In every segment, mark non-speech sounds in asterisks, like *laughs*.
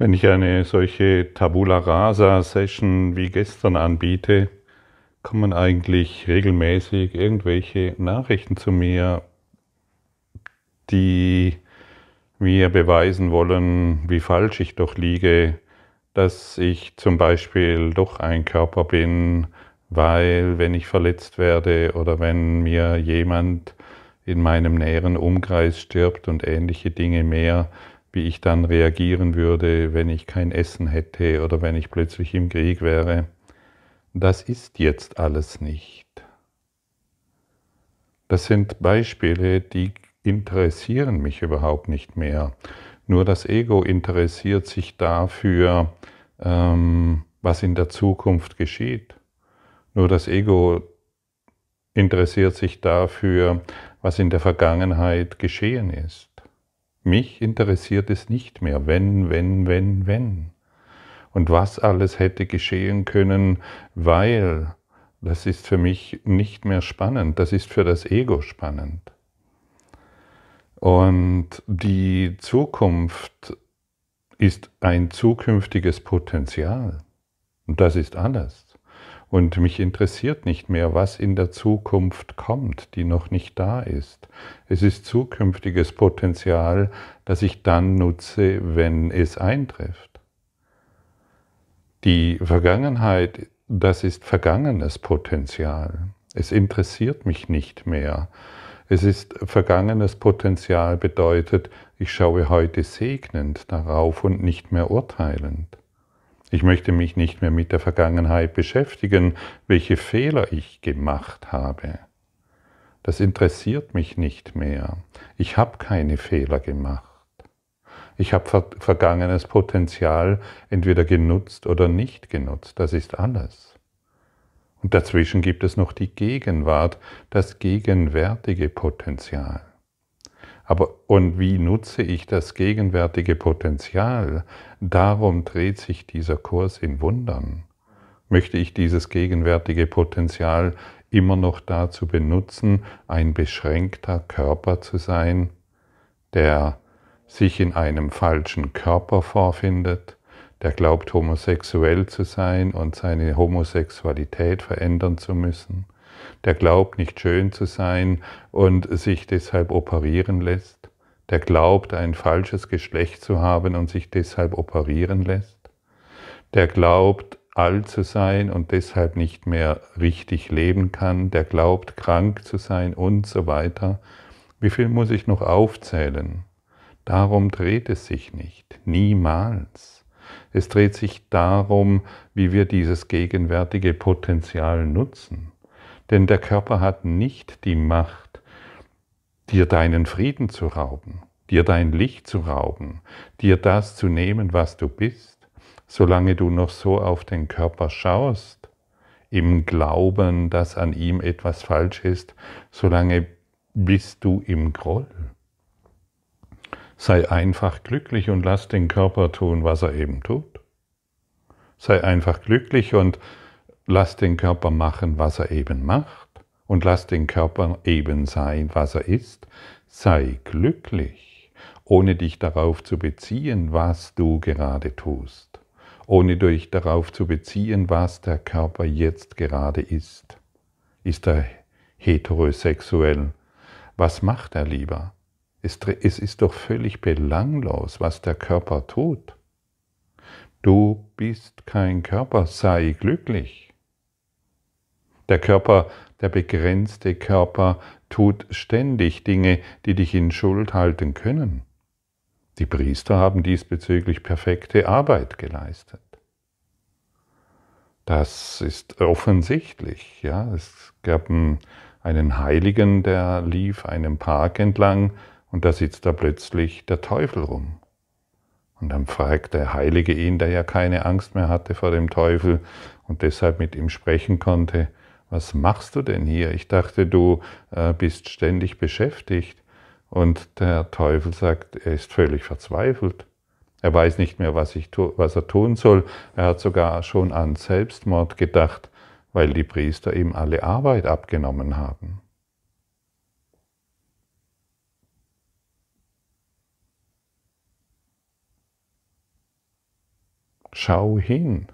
Wenn ich eine solche Tabula Rasa Session wie gestern anbiete, kommen eigentlich regelmäßig irgendwelche Nachrichten zu mir, die mir beweisen wollen, wie falsch ich doch liege, dass ich zum Beispiel doch ein Körper bin, weil wenn ich verletzt werde oder wenn mir jemand in meinem näheren Umkreis stirbt und ähnliche Dinge mehr, wie ich dann reagieren würde, wenn ich kein Essen hätte oder wenn ich plötzlich im Krieg wäre. Das ist jetzt alles nicht. Das sind Beispiele, die interessieren mich überhaupt nicht mehr. Nur das Ego interessiert sich dafür, ähm, was in der Zukunft geschieht. Nur das Ego interessiert sich dafür, was in der Vergangenheit geschehen ist. Mich interessiert es nicht mehr, wenn, wenn, wenn, wenn. Und was alles hätte geschehen können, weil, das ist für mich nicht mehr spannend, das ist für das Ego spannend. Und die Zukunft ist ein zukünftiges Potenzial. Und das ist alles. Und mich interessiert nicht mehr, was in der Zukunft kommt, die noch nicht da ist. Es ist zukünftiges Potenzial, das ich dann nutze, wenn es eintrifft. Die Vergangenheit, das ist vergangenes Potenzial. Es interessiert mich nicht mehr. Es ist vergangenes Potenzial bedeutet, ich schaue heute segnend darauf und nicht mehr urteilend. Ich möchte mich nicht mehr mit der Vergangenheit beschäftigen, welche Fehler ich gemacht habe. Das interessiert mich nicht mehr. Ich habe keine Fehler gemacht. Ich habe ver vergangenes Potenzial entweder genutzt oder nicht genutzt. Das ist alles. Und dazwischen gibt es noch die Gegenwart, das gegenwärtige Potenzial. Aber, und wie nutze ich das gegenwärtige Potenzial? Darum dreht sich dieser Kurs in Wundern. Möchte ich dieses gegenwärtige Potenzial immer noch dazu benutzen, ein beschränkter Körper zu sein, der sich in einem falschen Körper vorfindet, der glaubt homosexuell zu sein und seine Homosexualität verändern zu müssen, der glaubt nicht schön zu sein und sich deshalb operieren lässt, der glaubt ein falsches Geschlecht zu haben und sich deshalb operieren lässt, der glaubt alt zu sein und deshalb nicht mehr richtig leben kann, der glaubt krank zu sein und so weiter. Wie viel muss ich noch aufzählen? Darum dreht es sich nicht, niemals. Es dreht sich darum, wie wir dieses gegenwärtige Potenzial nutzen. Denn der Körper hat nicht die Macht, dir deinen Frieden zu rauben, dir dein Licht zu rauben, dir das zu nehmen, was du bist, solange du noch so auf den Körper schaust, im Glauben, dass an ihm etwas falsch ist, solange bist du im Groll. Sei einfach glücklich und lass den Körper tun, was er eben tut. Sei einfach glücklich und lass den Körper machen, was er eben macht und lass den Körper eben sein, was er ist. Sei glücklich, ohne dich darauf zu beziehen, was du gerade tust, ohne dich darauf zu beziehen, was der Körper jetzt gerade ist. Ist er heterosexuell? Was macht er lieber? Es ist doch völlig belanglos, was der Körper tut. Du bist kein Körper, sei glücklich. Der Körper, der begrenzte Körper tut ständig Dinge, die dich in Schuld halten können. Die Priester haben diesbezüglich perfekte Arbeit geleistet. Das ist offensichtlich. Ja? Es gab einen Heiligen, der lief einem Park entlang und da sitzt da plötzlich der Teufel rum. Und dann fragt der Heilige ihn, der ja keine Angst mehr hatte vor dem Teufel und deshalb mit ihm sprechen konnte, was machst du denn hier? Ich dachte, du äh, bist ständig beschäftigt. Und der Teufel sagt, er ist völlig verzweifelt. Er weiß nicht mehr, was, tu, was, er tun soll. Er hat sogar schon an Selbstmord gedacht, weil die Priester ihm alle Arbeit abgenommen haben. Schau hin.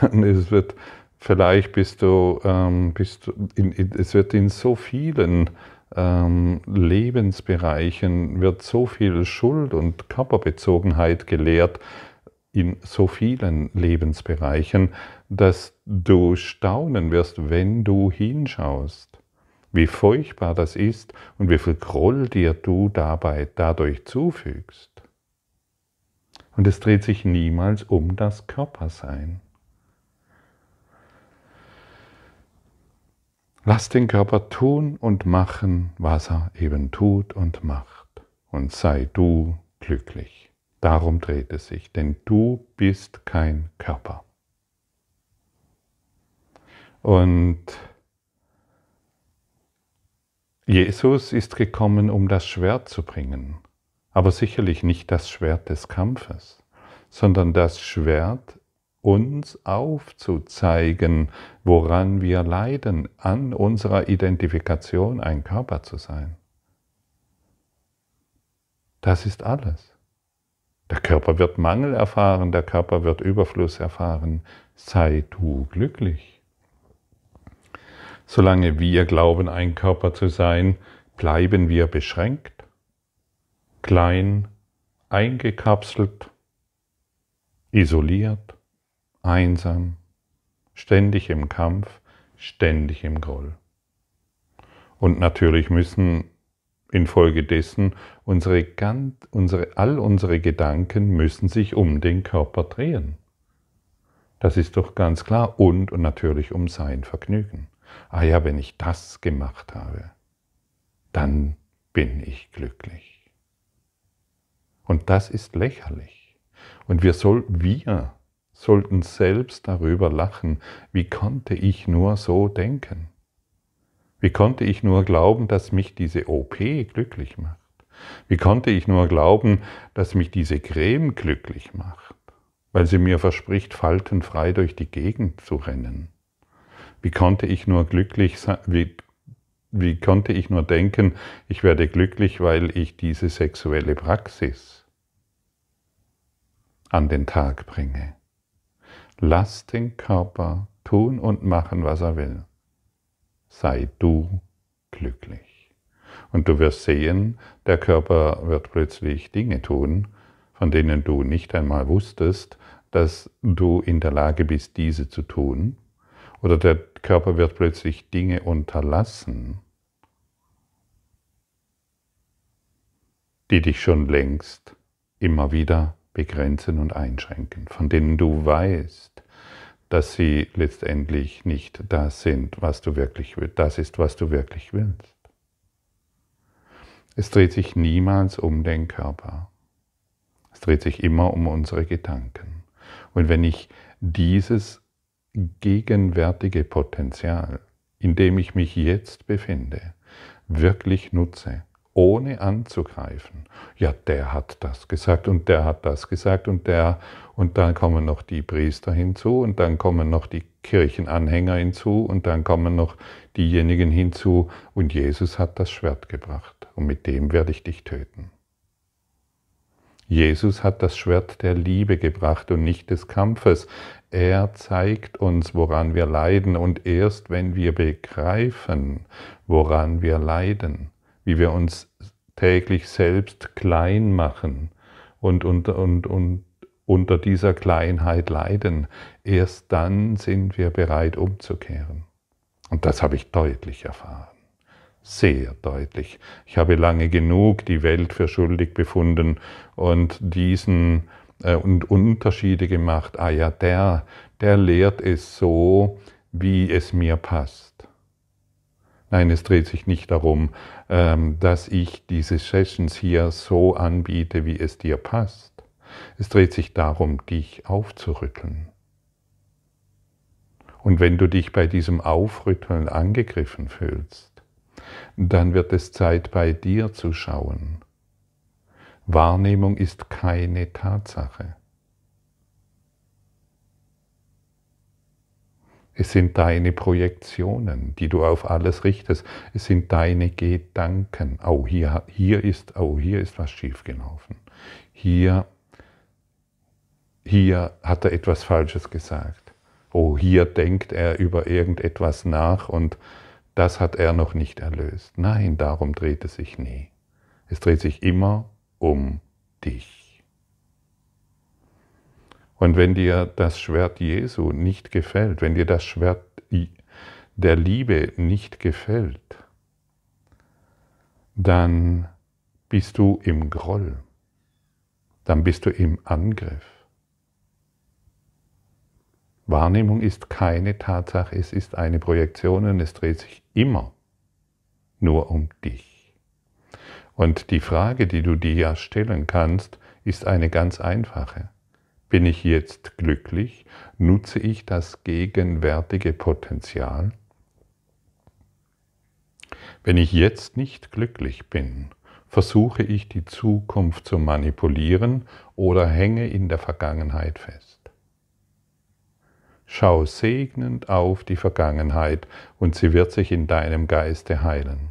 Und *laughs* Es wird vielleicht bist du, ähm, bist du in, in, es wird in so vielen ähm, Lebensbereichen wird so viel Schuld und Körperbezogenheit gelehrt in so vielen Lebensbereichen, dass du staunen wirst, wenn du hinschaust, wie furchtbar das ist und wie viel Groll dir du dabei dadurch zufügst. Und es dreht sich niemals um das Körpersein. Lass den Körper tun und machen, was er eben tut und macht. Und sei du glücklich. Darum dreht es sich, denn du bist kein Körper. Und Jesus ist gekommen, um das Schwert zu bringen, aber sicherlich nicht das Schwert des Kampfes, sondern das Schwert uns aufzuzeigen, woran wir leiden, an unserer Identifikation ein Körper zu sein. Das ist alles. Der Körper wird Mangel erfahren, der Körper wird Überfluss erfahren. Sei du glücklich. Solange wir glauben, ein Körper zu sein, bleiben wir beschränkt, klein, eingekapselt, isoliert einsam, ständig im Kampf, ständig im Groll. Und natürlich müssen infolgedessen unsere, unsere, all unsere Gedanken müssen sich um den Körper drehen. Das ist doch ganz klar. Und, und natürlich um sein Vergnügen. Ah ja, wenn ich das gemacht habe, dann bin ich glücklich. Und das ist lächerlich. Und wir soll, wir sollten selbst darüber lachen, wie konnte ich nur so denken? Wie konnte ich nur glauben, dass mich diese OP glücklich macht? Wie konnte ich nur glauben, dass mich diese Creme glücklich macht, weil sie mir verspricht, faltenfrei durch die Gegend zu rennen? Wie konnte ich nur glücklich wie, wie konnte ich nur denken, ich werde glücklich, weil ich diese sexuelle Praxis an den Tag bringe? Lass den Körper tun und machen, was er will. Sei du glücklich. Und du wirst sehen, der Körper wird plötzlich Dinge tun, von denen du nicht einmal wusstest, dass du in der Lage bist, diese zu tun. Oder der Körper wird plötzlich Dinge unterlassen, die dich schon längst immer wieder begrenzen und einschränken, von denen du weißt, dass sie letztendlich nicht das sind, was du wirklich willst, das ist, was du wirklich willst. Es dreht sich niemals um den Körper. Es dreht sich immer um unsere Gedanken. Und wenn ich dieses gegenwärtige Potenzial, in dem ich mich jetzt befinde, wirklich nutze, ohne anzugreifen. Ja, der hat das gesagt und der hat das gesagt und der und dann kommen noch die Priester hinzu und dann kommen noch die Kirchenanhänger hinzu und dann kommen noch diejenigen hinzu und Jesus hat das Schwert gebracht und mit dem werde ich dich töten. Jesus hat das Schwert der Liebe gebracht und nicht des Kampfes. Er zeigt uns, woran wir leiden und erst wenn wir begreifen, woran wir leiden, wie wir uns täglich selbst klein machen und, und, und, und unter dieser Kleinheit leiden. Erst dann sind wir bereit umzukehren. Und das habe ich deutlich erfahren. Sehr deutlich. Ich habe lange genug die Welt für schuldig befunden und diesen äh, und Unterschiede gemacht. Ah ja, der, der lehrt es so, wie es mir passt Nein, es dreht sich nicht darum, ähm, dass ich diese Sessions hier so anbiete, wie es dir passt. Es dreht sich darum, dich aufzurütteln. Und wenn du dich bei diesem Aufrütteln angegriffen fühlst, dann wird es Zeit, bei dir zu schauen. Wahrnehmung ist keine Tatsache. Es sind deine Projektionen, die du auf alles richtest. Es sind deine Gedanken. Oh, hier, hier, ist, oh, hier ist was schiefgelaufen. Hier, hier hat er etwas Falsches gesagt. Oh, hier denkt er über irgendetwas nach und das hat er noch nicht erlöst. Nein, darum dreht es sich nie. Es dreht sich immer um dich. Und wenn dir das Schwert Jesu nicht gefällt, wenn dir das Schwert der Liebe nicht gefällt, dann bist du im Groll, dann bist du im Angriff. Wahrnehmung ist keine Tatsache, es ist eine Projektion und es dreht sich immer nur um dich. Und die Frage, die du dir ja stellen kannst, ist eine ganz einfache. Bin ich jetzt glücklich? Nutze ich das gegenwärtige Potenzial? Wenn ich jetzt nicht glücklich bin, versuche ich die Zukunft zu manipulieren oder hänge in der Vergangenheit fest. Schau segnend auf die Vergangenheit und sie wird sich in deinem Geiste heilen.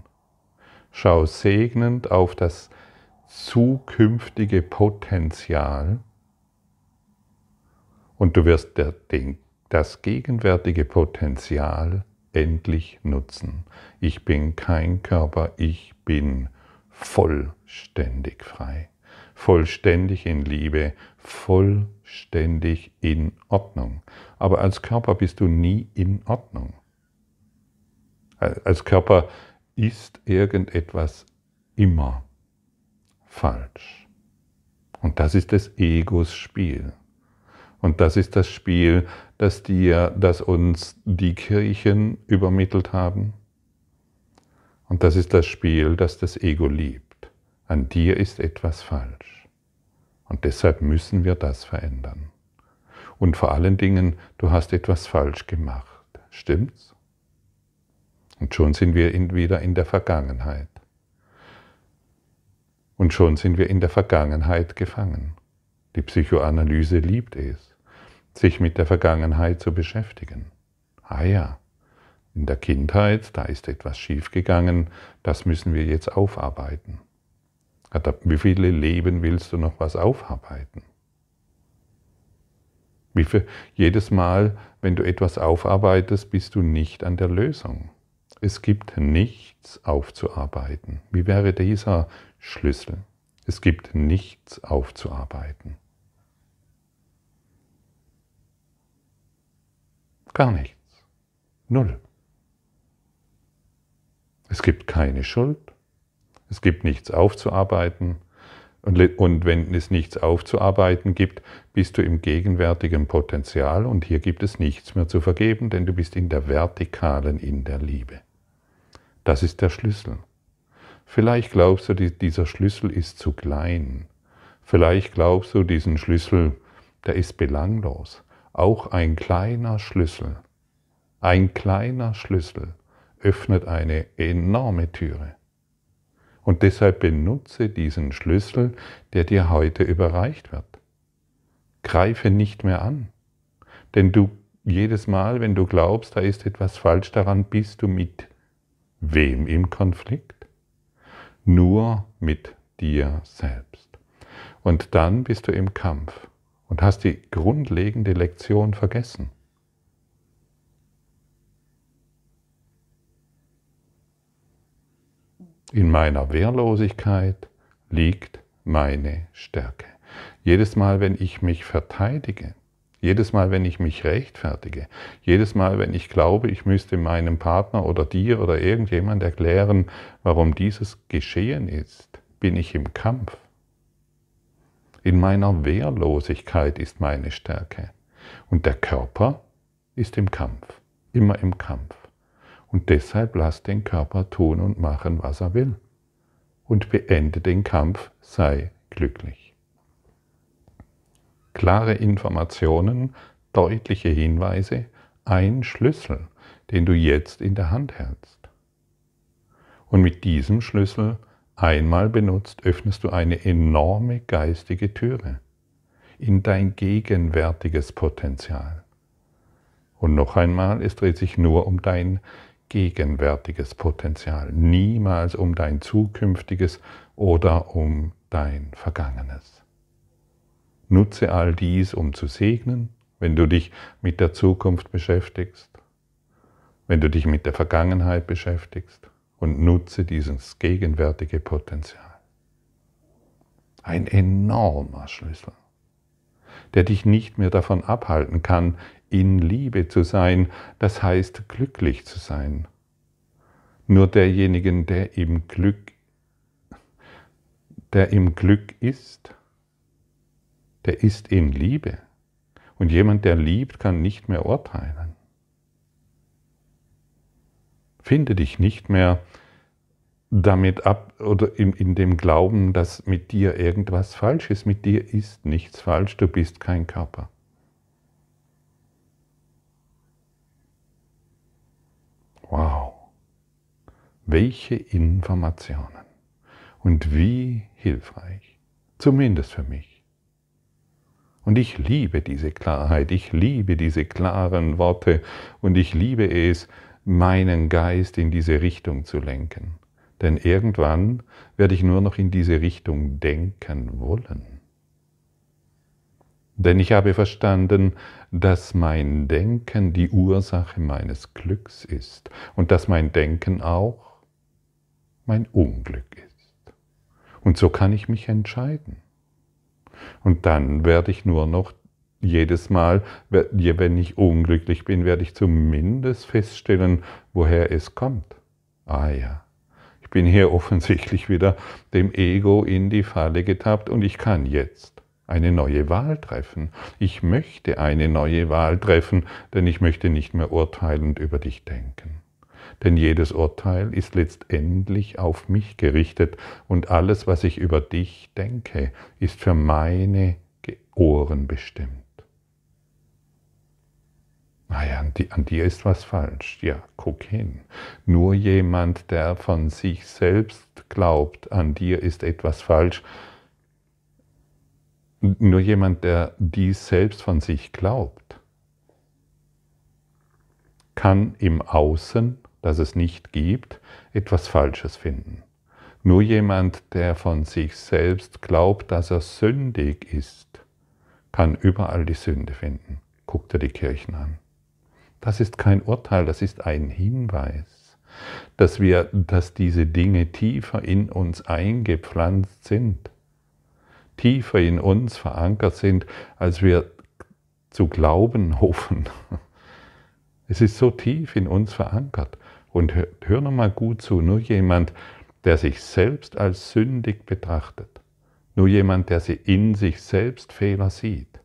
Schau segnend auf das zukünftige Potenzial und du wirst der, den, das gegenwärtige Potenzial endlich nutzen. Ich bin kein Körper, ich bin vollständig frei, vollständig in Liebe, vollständig in Ordnung. Aber als Körper bist du nie in Ordnung. Als Körper ist irgendetwas immer falsch. Und das ist des Egos Spiel. Und das ist das Spiel, das dir, das uns die Kirchen übermittelt haben. Und das ist das Spiel, das das Ego liebt. An dir ist etwas falsch. Und deshalb müssen wir das verändern. Und vor allen Dingen, du hast etwas falsch gemacht. Stimmt's? Und schon sind wir wieder in der Vergangenheit. Und schon sind wir in der Vergangenheit gefangen. Die Psychoanalyse liebt es sich mit der Vergangenheit zu beschäftigen. Ah ja, in der Kindheit, da ist etwas schiefgegangen, das müssen wir jetzt aufarbeiten. Wie viele Leben willst du noch was aufarbeiten? Wie viel, jedes Mal, wenn du etwas aufarbeitest, bist du nicht an der Lösung. Es gibt nichts aufzuarbeiten. Wie wäre dieser Schlüssel? Es gibt nichts aufzuarbeiten. Gar nichts. Null. Es gibt keine Schuld. Es gibt nichts aufzuarbeiten. Und, wenn es nichts aufzuarbeiten gibt, bist du im gegenwärtigen Potenzial und hier gibt es nichts mehr zu vergeben, denn du bist in der Vertikalen, in der Liebe. Das ist der Schlüssel. Vielleicht glaubst du, dieser Schlüssel ist zu klein. Vielleicht glaubst du, diesen Schlüssel, der ist belanglos. Auch ein kleiner Schlüssel, ein kleiner Schlüssel öffnet eine enorme Türe. Und deshalb benutze diesen Schlüssel, der dir heute überreicht wird. Greife nicht mehr an, denn du jedes Mal, wenn du glaubst, da ist etwas falsch daran, bist du mit wem im Konflikt? Nur mit dir selbst. Und dann bist du im Kampf und hast die grundlegende Lektion vergessen. In meiner Wehrlosigkeit liegt meine Stärke. Jedes Mal, wenn ich mich verteidige, jedes Mal, wenn ich mich rechtfertige, jedes Mal, wenn ich glaube, ich müsste meinem Partner oder dir oder irgendjemand erklären, warum dieses geschehen ist, bin ich im Kampf. In meiner Wehrlosigkeit ist meine Stärke. Und der Körper ist im Kampf, immer im Kampf. Und deshalb lass den Körper tun und machen, was er will. Und beende den Kampf, sei glücklich. Klare Informationen, deutliche Hinweise, ein Schlüssel, den du jetzt in der Hand hältst. Und mit diesem Schlüssel einmal benutzt, öffnest du eine enorme geistige Türe in dein gegenwärtiges Potenzial. Und noch einmal, es dreht sich nur um dein gegenwärtiges Potenzial, niemals um dein zukünftiges oder um dein Vergangenes. Nutze all dies, um zu segnen, wenn du dich mit der Zukunft beschäftigst, wenn du dich mit der Vergangenheit beschäftigst, und nutze dieses gegenwärtige Potenzial. Ein enormer Schlüssel, der dich nicht mehr davon abhalten kann, in Liebe zu sein, das heißt glücklich zu sein. Nur derjenigen, der im Glück, der im Glück ist, der ist in Liebe. Und jemand, der liebt, kann nicht mehr urteilen finde dich nicht mehr damit ab oder in, in dem Glauben, dass mit dir irgendwas falsch ist. Mit dir ist nichts falsch, du bist kein Körper. Wow, welche Informationen und wie hilfreich, zumindest für mich. Und ich liebe diese Klarheit, ich liebe diese klaren Worte und ich liebe es, meinen Geist in diese Richtung zu lenken. Denn irgendwann werde ich nur noch in diese Richtung denken wollen. Denn ich habe verstanden, dass mein Denken die Ursache meines Glücks ist und dass mein Denken auch mein Unglück ist. Und so kann ich mich entscheiden. Und dann werde ich nur noch jedes Mal, wenn ich unglücklich bin, werde ich zumindest feststellen, woher es kommt. Ah ja, ich bin hier offensichtlich wieder dem Ego in die Falle getappt und ich kann jetzt eine neue Wahl treffen. Ich möchte eine neue Wahl treffen, denn ich möchte nicht mehr urteilend über dich denken. Denn jedes Urteil ist letztendlich auf mich gerichtet und alles, was ich über dich denke, ist für meine Ohren bestimmt. Naja, ah an, die, an dir ist was falsch. Ja, guck hin. Nur jemand, der von sich selbst glaubt, an dir ist etwas falsch, nur jemand, der dies selbst von sich glaubt, kann im Außen, das es nicht gibt, etwas Falsches finden. Nur jemand, der von sich selbst glaubt, dass er sündig ist, kann überall die Sünde finden. Guck dir die Kirchen an. Das ist kein Urteil, das ist ein Hinweis, dass wir, dass diese Dinge tiefer in uns eingepflanzt sind, tiefer in uns verankert sind, als wir zu glauben *laughs* hoffen. Es ist so tief in uns verankert. Und hör, hör nochmal gut zu, nur jemand, der sich selbst als sündig betrachtet, nur jemand, der sie in sich selbst Fehler sieht,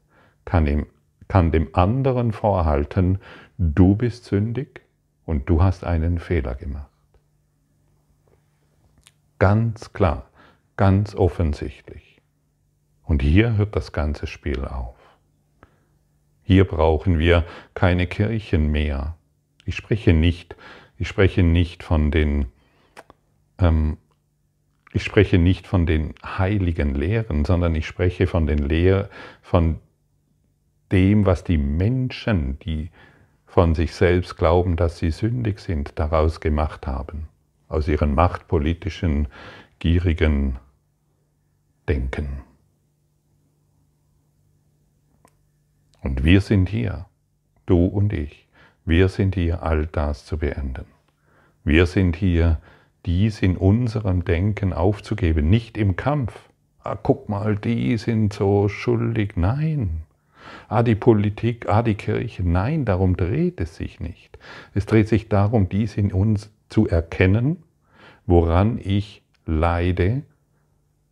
kann, ihm, kann dem anderen vorhalten, du bist sündig und du hast einen Fehler gemacht. Ganz klar, ganz offensichtlich. Und hier hört das ganze Spiel auf. Hier brauchen wir keine Kirchen mehr. Ich spreche nicht, ich spreche nicht von den, ähm, ich spreche nicht von den heiligen Lehren, sondern ich spreche von den Lehr, von dem, was die Menschen, die von sich selbst glauben, dass sie sündig sind, daraus gemacht haben, aus ihren machtpolitischen, gierigen Denken. Und wir sind hier, du und ich, wir sind hier, all das zu beenden. Wir sind hier, dies in unserem Denken aufzugeben, nicht im Kampf. Ah, guck mal, die sind so schuldig. Nein, ah die Politik, ah die Kirche. Nein, darum dreht es sich nicht. Es dreht sich darum, dies in uns zu erkennen, woran ich leide,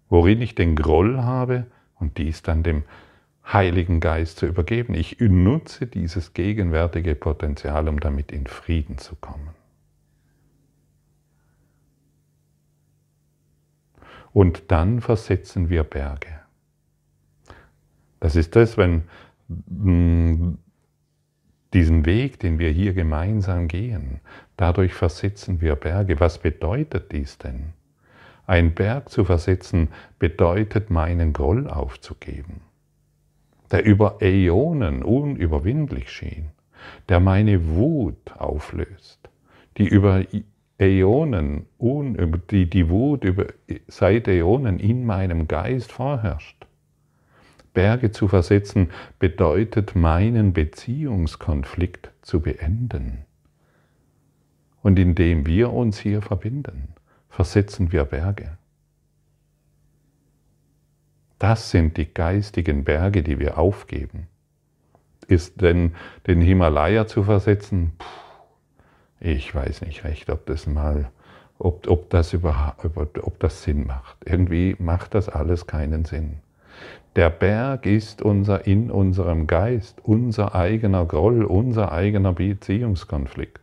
worin ich den Groll habe und dies dann dem Heiligen Geist zu übergeben. Ich nutze dieses gegenwärtige Potenzial, um damit in Frieden zu kommen. Und dann versetzen wir Berge. Das ist das, wenn mm, diesen Weg, den wir hier gemeinsam gehen, dadurch versetzen wir Berge. Was bedeutet dies denn? Ein Berg zu versetzen bedeutet, meinen Groll aufzugeben, der über Äonen unüberwindlich schien, der meine Wut auflöst, die über Äonen, die, die Wut über, seit Äonen in meinem Geist vorherrscht. Berge zu versetzen, bedeutet meinen Beziehungskonflikt zu beenden. Und indem wir uns hier verbinden, versetzen wir Berge. Das sind die geistigen Berge, die wir aufgeben. Ist denn den Himalaya zu versetzen? Puh, ich weiß nicht recht, ob das mal, ob, ob, das über, ob das Sinn macht. Irgendwie macht das alles keinen Sinn. Der Berg ist unser in unserem Geist, unser eigener Groll, unser eigener Beziehungskonflikt.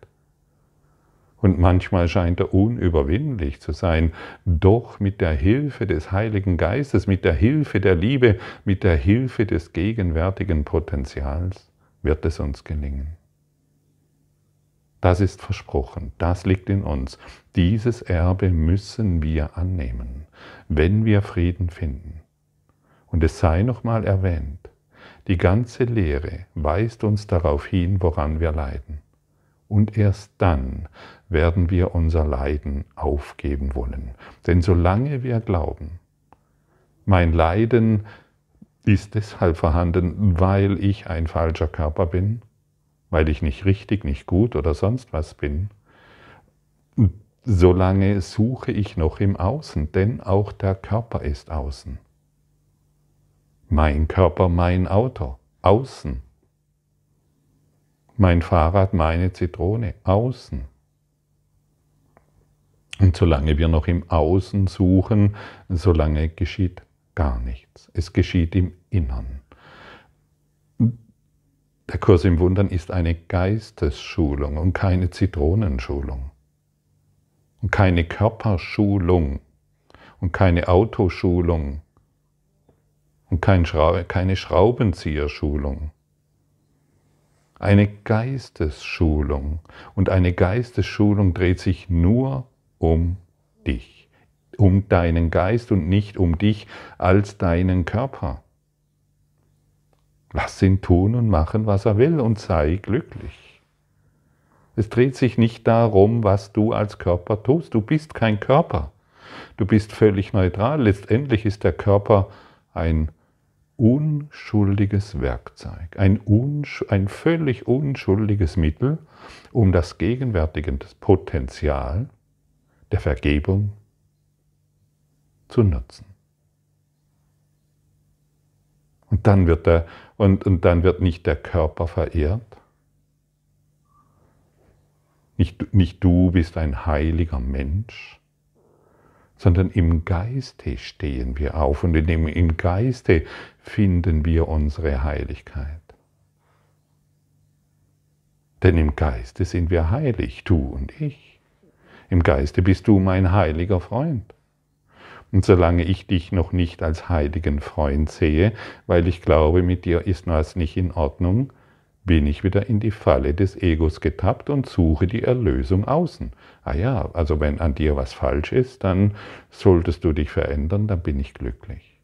Und manchmal scheint er unüberwindlich zu sein, doch mit der Hilfe des Heiligen Geistes, mit der Hilfe der Liebe, mit der Hilfe des gegenwärtigen Potenzials wird es uns gelingen. Das ist versprochen, das liegt in uns. Dieses Erbe müssen wir annehmen, wenn wir Frieden finden. Und es sei nochmal erwähnt, die ganze Lehre weist uns darauf hin, woran wir leiden. Und erst dann werden wir unser Leiden aufgeben wollen. Denn solange wir glauben, mein Leiden ist deshalb vorhanden, weil ich ein falscher Körper bin, weil ich nicht richtig, nicht gut oder sonst was bin, solange suche ich noch im Außen, denn auch der Körper ist außen. Mein Körper, mein Auto, außen. Mein Fahrrad, meine Zitrone, außen. Und solange wir noch im Außen suchen, solange geschieht gar nichts. Es geschieht im Innern. Der Kurs im Wundern ist eine Geistesschulung und keine Zitronenschulung. Und keine Körperschulung und keine Autoschulung und kein Schraub keine Schraubenzieherschulung. Eine Geistesschulung. Und eine Geistesschulung dreht sich nur um dich, um deinen Geist und nicht um dich als deinen Körper. Lass ihn tun und machen, was er will und sei glücklich. Es dreht sich nicht darum, was du als Körper tust. Du bist kein Körper. Du bist völlig neutral. Letztendlich ist der Körper ein unschuldiges Werkzeug, ein, unsch ein völlig unschuldiges Mittel, um das gegenwärtige Potenzial der Vergebung zu nutzen. Und dann wird, der, und, und dann wird nicht der Körper verehrt. Nicht, nicht du bist ein heiliger Mensch, sondern im Geiste stehen wir auf und in dem, im Geiste finden wir unsere Heiligkeit. Denn im Geiste sind wir heilig, du und ich. Im Geiste bist du mein heiliger Freund. Und solange ich dich noch nicht als heiligen Freund sehe, weil ich glaube, mit dir ist was nicht in Ordnung, bin ich wieder in die Falle des Egos getappt und suche die Erlösung außen. Ah ja, also wenn an dir was falsch ist, dann solltest du dich verändern, dann bin ich glücklich.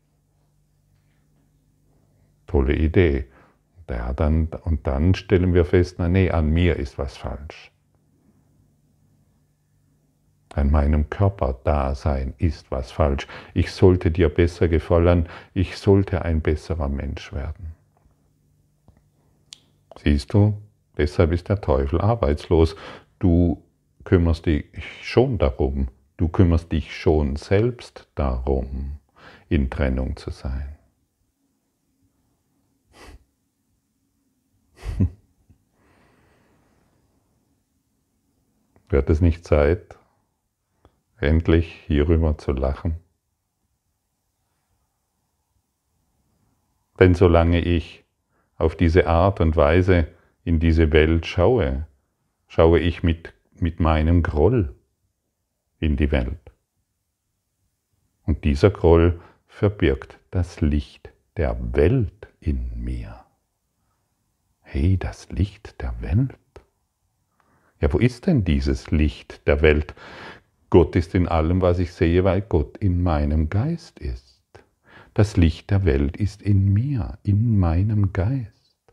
Tolle Idee. Ja, dann, und dann stellen wir fest, na nee, an mir ist was falsch. An meinem Körperdasein ist was falsch. Ich sollte dir besser gefallen, ich sollte ein besserer Mensch werden. Siehst du, deshalb ist der Teufel arbeitslos. Du kümmerst dich schon darum, du kümmerst dich schon selbst darum, in Trennung zu sein. *laughs* Wird es nicht Zeit, endlich hierüber zu lachen? Denn solange ich auf diese Art und Weise in diese Welt schaue, schaue ich mit, mit meinem Groll in die Welt. Und dieser Groll verbirgt das Licht der Welt in mir. Hey, das Licht der Welt. Ja, wo ist denn dieses Licht der Welt? Gott ist in allem, was ich sehe, weil Gott in meinem Geist ist. Das Licht der Welt ist in mir, in meinem Geist.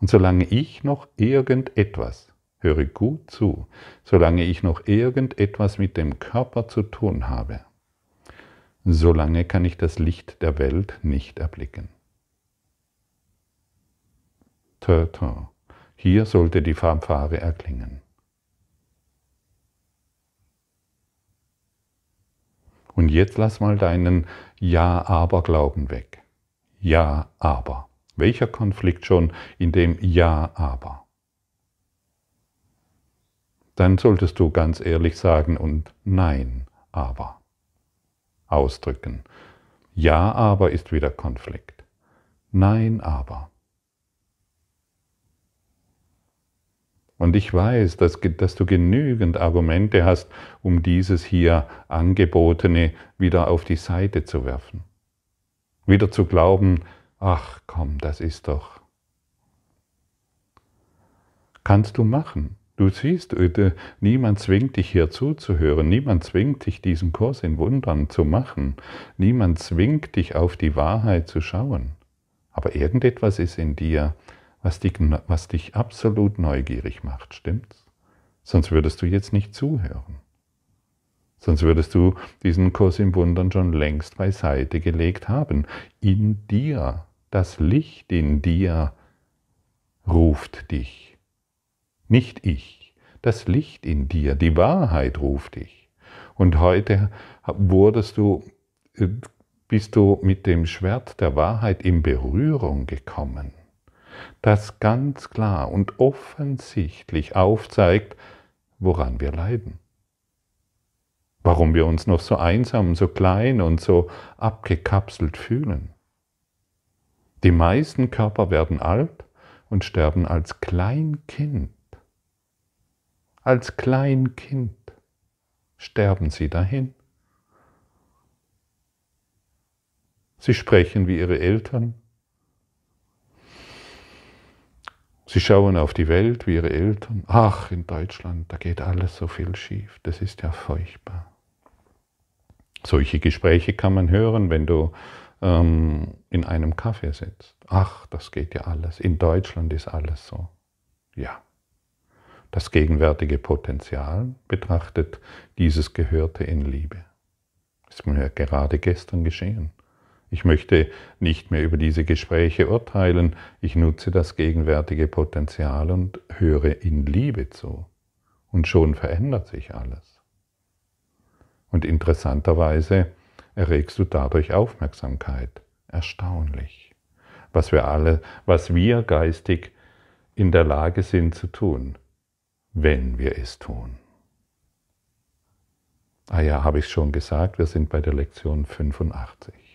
Und solange ich noch irgendetwas, höre gut zu, solange ich noch irgendetwas mit dem Körper zu tun habe, solange kann ich das Licht der Welt nicht erblicken. Tö, Hier sollte die Fanfare erklingen. Und jetzt lass mal deinen ja, aber Glauben weg. Ja, aber. Welcher Konflikt schon in dem Ja, aber? Dann solltest du ganz ehrlich sagen und Nein, aber ausdrücken. Ja, aber ist wieder Konflikt. Nein, aber. Und ich weiß, dass, dass, du genügend Argumente hast, um dieses hier Angebotene wieder auf die Seite zu werfen. Wieder zu glauben, ach komm, das ist doch. Kannst du machen. Du siehst, äh, niemand zwingt dich hier zuzuhören, niemand zwingt dich, diesen Kurs in Wundern zu machen, niemand zwingt dich, auf die Wahrheit zu schauen. Aber irgendetwas ist in dir, was dich, was dich absolut neugierig macht, stimmt's? Sonst würdest du jetzt nicht zuhören. Sonst würdest du diesen Kurs im Wundern schon längst beiseite gelegt haben. In dir, das Licht in dir ruft dich. Nicht ich, das Licht in dir, die Wahrheit ruft dich. Und heute wurdest du, äh, bist du mit dem Schwert der Wahrheit in Berührung gekommen das ganz klar und offensichtlich aufzeigt, woran wir leiden. Warum wir uns noch so einsam, so klein und so abgekapselt fühlen. Die meisten Körper werden alt und sterben als Kleinkind. Als Kleinkind sterben sie dahin. Sie sprechen wie ihre Eltern, Sie schauen auf die Welt wie ihre Eltern. Ach, in Deutschland, da geht alles so viel schief. Das ist ja furchtbar. Solche Gespräche kann man hören, wenn du ähm, in einem Kaffee sitzt. Ach, das geht ja alles. In Deutschland ist alles so. Ja. Das gegenwärtige Potenzial betrachtet dieses Gehörte in Liebe. Das ist mir gerade gestern geschehen. Ich möchte nicht mehr über diese Gespräche urteilen, ich nutze das gegenwärtige Potenzial und höre in Liebe zu. Und schon verändert sich alles. Und interessanterweise erregst du dadurch Aufmerksamkeit. Erstaunlich, was wir alle, was wir geistig in der Lage sind zu tun, wenn wir es tun. Ah ja, habe ich schon gesagt, wir sind bei der Lektion 85.